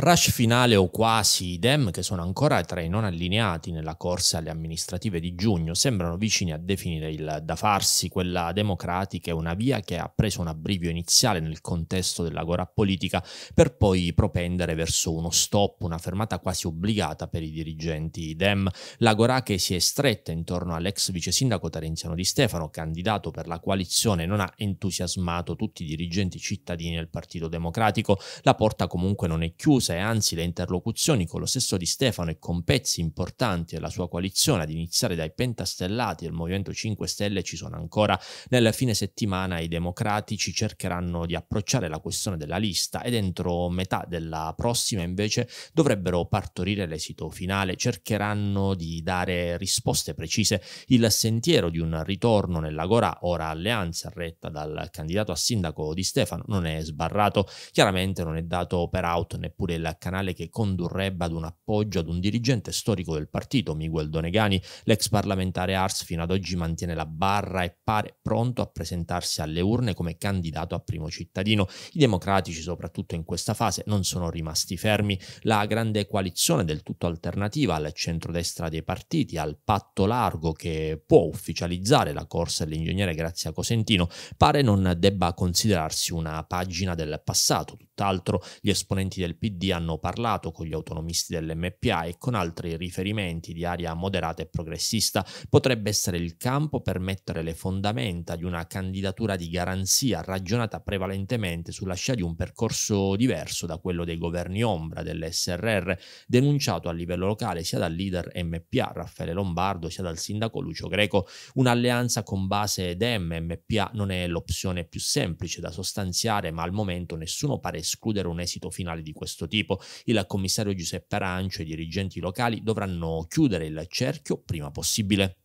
Rush finale o quasi i Dem, che sono ancora tra i non allineati nella corsa alle amministrative di giugno, sembrano vicini a definire il da farsi quella democratica è una via che ha preso un abbrivio iniziale nel contesto dell'agora politica per poi propendere verso uno stop, una fermata quasi obbligata per i dirigenti Dem. L'agora che si è stretta intorno all'ex vice sindaco Tarenziano di Stefano, candidato per la coalizione, non ha entusiasmato tutti i dirigenti cittadini del Partito Democratico. La porta comunque non è chiusa Siracusa e anzi le interlocuzioni con lo stesso Di Stefano e con pezzi importanti della sua coalizione, ad iniziare dai pentastellati del Movimento 5 Stelle, ci sono ancora. Nel fine settimana i democratici cercheranno di approcciare la questione della lista ed entro metà della prossima invece dovrebbero partorire l'esito finale, cercheranno di dare risposte precise. Il sentiero di un ritorno nell'Agora, ora alleanza retta dal candidato a sindaco Di Stefano, non è sbarrato. Chiaramente non è dato per out neppure del canale che condurrebbe ad un appoggio ad un dirigente storico del partito, Miguel Donegani, l'ex parlamentare Ars fino ad oggi mantiene la barra e pare pronto a presentarsi alle urne come candidato a primo cittadino. I democratici, soprattutto in questa fase, non sono rimasti fermi. La grande coalizione del tutto alternativa al centrodestra dei partiti, al patto largo che può ufficializzare la corsa dell'ingegnere Grazia Cosentino, pare non debba considerarsi una pagina del passato. Tutt'altro, gli esponenti del PD Prodi hanno parlato con gli autonomisti dell'MPA e con altri riferimenti di aria moderata e progressista, potrebbe essere il campo per mettere le fondamenta di una candidatura di garanzia ragionata prevalentemente sulla scia di un percorso diverso da quello dei governi ombra dell'SRR, denunciato a livello locale sia dal leader MPA Raffaele Lombardo sia dal sindaco Lucio Greco. Un'alleanza con base DEM-MPA non è l'opzione più semplice da sostanziare, ma al momento nessuno pare escludere un esito finale di questo tipo. Il commissario Giuseppe Arancio e i dirigenti locali dovranno chiudere il cerchio prima possibile.